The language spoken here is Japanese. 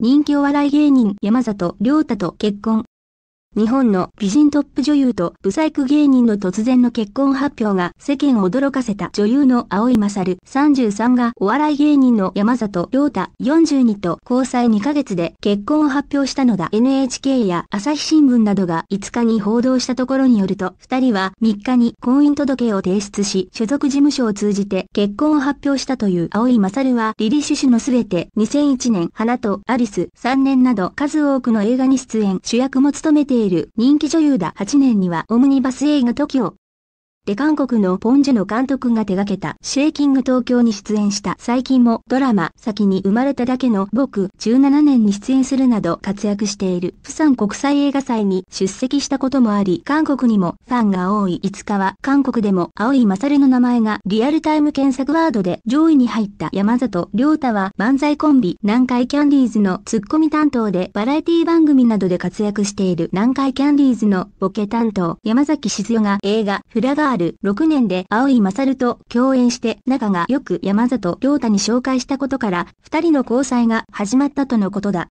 人気お笑い芸人山里亮太と結婚。日本の美人トップ女優とブサイク芸人の突然の結婚発表が世間を驚かせた女優の青井勝33がお笑い芸人の山里亮太42と交際2ヶ月で結婚を発表したのだ NHK や朝日新聞などが5日に報道したところによると2人は3日に婚姻届を提出し所属事務所を通じて結婚を発表したという青井勝はリリッシュ種のすべて2001年花とアリス3年など数多くの映画に出演主役も務めているいる人気女優だ。8年にはオムニバス映画 TOKIO で韓国のポンジェの監督が手掛けたシェイキング東京に出演した最近もドラマ先に生まれただけの僕17年に出演するなど活躍している釜山国際映画祭に出席したこともあり韓国にもファンが多い5日は韓国でも青井勝の名前がリアルタイム検索ワードで上位に入った山里亮太は漫才コンビ南海キャンディーズのツッコミ担当でバラエティ番組などで活躍している南海キャンディーズのボケ担当山崎静代が映画フラガー2 6年で青井勝と共演して仲が良く山里亮太に紹介したことから、二人の交際が始まったとのことだ。